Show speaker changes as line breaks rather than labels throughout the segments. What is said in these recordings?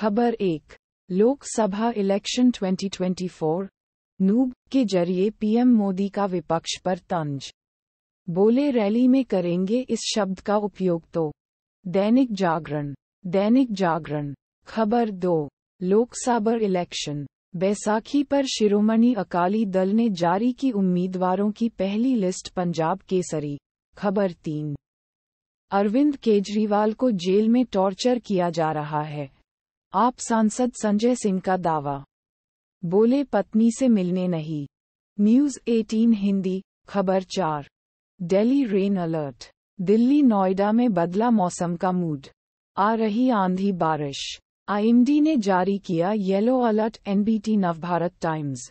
खबर एक Lok Sabha election 2024 noob के जरिए पीएम मोदी का विपक्ष पर तंज बोले रैली में करेंगे इस शब्द का उपयोग तो दैनिक जागरण दैनिक जागरण खबर दो लोकसभा इलेक्शन बैसाखी पर शिरोमणि अकाली दल ने जारी की उम्मीदवारों की पहली लिस्ट पंजाब केसरी खबर तीन अरविंद केजरीवाल को जेल में टॉर्चर किया जा रहा है आप सांसद संजय सिंह का दावा बोले पत्नी से मिलने नहीं न्यूज 18 हिंदी खबर चार daily rain alert Delhi Noida में बदला मौसम का मूड आ रही आंधी बारिश आईएमडी ने जारी किया yellow alert NBT Navbharat Times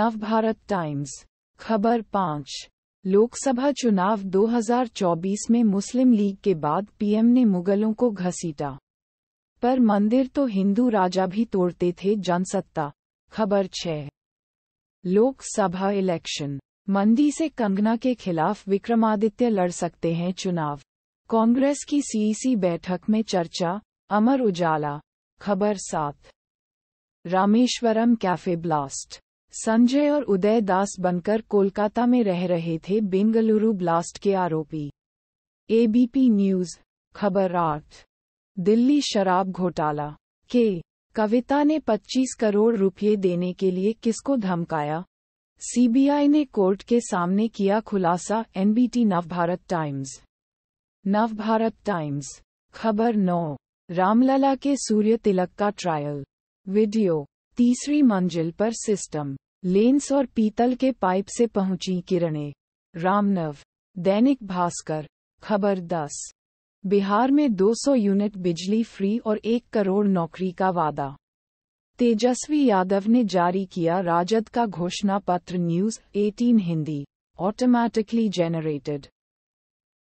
Navbharat Times खबर पाँच लोकसभा चुनाव 2024 में मुस्लिम लीग के बाद पीएम ने मुगलों को घसीटा पर मंदिर तो हिंदू राजा भी तोड़ते थे जनसत्ता खबर छः लोकसभा इलेक्शन मंदी से कंगना के खिलाफ विक्रमादित्य लड़ सकते हैं चुनाव कांग्रेस की सीईसी बैठक में चर्चा अमर उजाला खबर सात रामेश्वरम कैफे ब्लास्ट संजय और उदय दास बनकर कोलकाता में रह रहे थे बेंगलुरु ब्लास्ट के आरोपी एबीपी न्यूज खबर आठ दिल्ली शराब घोटाला के कविता ने 25 करोड़ रुपये देने के लिए किसको धमकाया सीबीआई ने कोर्ट के सामने किया खुलासा NBT Navbharat Times Navbharat Times खबर नौ रामलला के सूर्य तिलक का ट्रायल वीडियो तीसरी मंजिल पर सिस्टम लेंस और पीतल के पाइप से पहुंची किरणें रामनव दैनिक भास्कर खबर दस बिहार में 200 यूनिट बिजली फ्री और एक करोड़ नौकरी का वादा तेजस्वी यादव ने जारी किया राजद का घोषणा पत्र न्यूज 18 हिंदी ऑटोमैटिकली जेनरेटेड